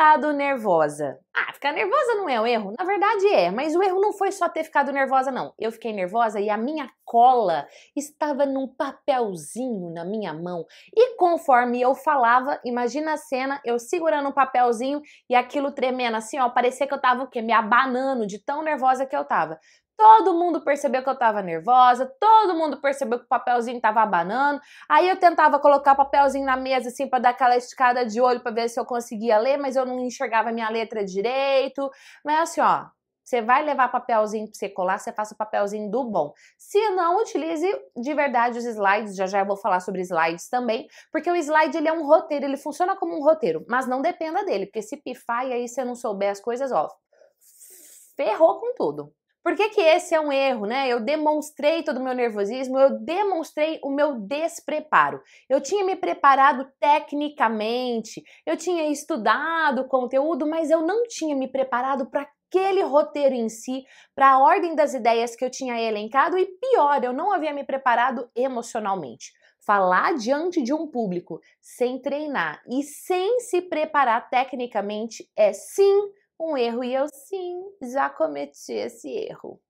ficado nervosa. Ah, ficar nervosa não é um erro? Na verdade é, mas o erro não foi só ter ficado nervosa, não. Eu fiquei nervosa e a minha cola estava num papelzinho na minha mão. E conforme eu falava, imagina a cena, eu segurando um papelzinho e aquilo tremendo assim, ó, parecia que eu tava o quê? Me abanando de tão nervosa que eu tava. Todo mundo percebeu que eu tava nervosa, todo mundo percebeu que o papelzinho tava abanando. Aí eu tentava colocar o papelzinho na mesa assim para dar aquela esticada de olho para ver se eu conseguia ler, mas eu não enxergava minha letra direito. Mas é assim, ó, você vai levar papelzinho para você colar, você faça o papelzinho do bom. Se não, utilize de verdade os slides, já já eu vou falar sobre slides também, porque o slide ele é um roteiro, ele funciona como um roteiro, mas não dependa dele, porque se pifar e aí você não souber as coisas, ó, ferrou com tudo. Por que, que esse é um erro, né? Eu demonstrei todo o meu nervosismo, eu demonstrei o meu despreparo. Eu tinha me preparado tecnicamente, eu tinha estudado o conteúdo, mas eu não tinha me preparado para aquele roteiro em si, para a ordem das ideias que eu tinha elencado e pior, eu não havia me preparado emocionalmente. Falar diante de um público sem treinar e sem se preparar tecnicamente é sim um erro e eu sim já cometi esse erro.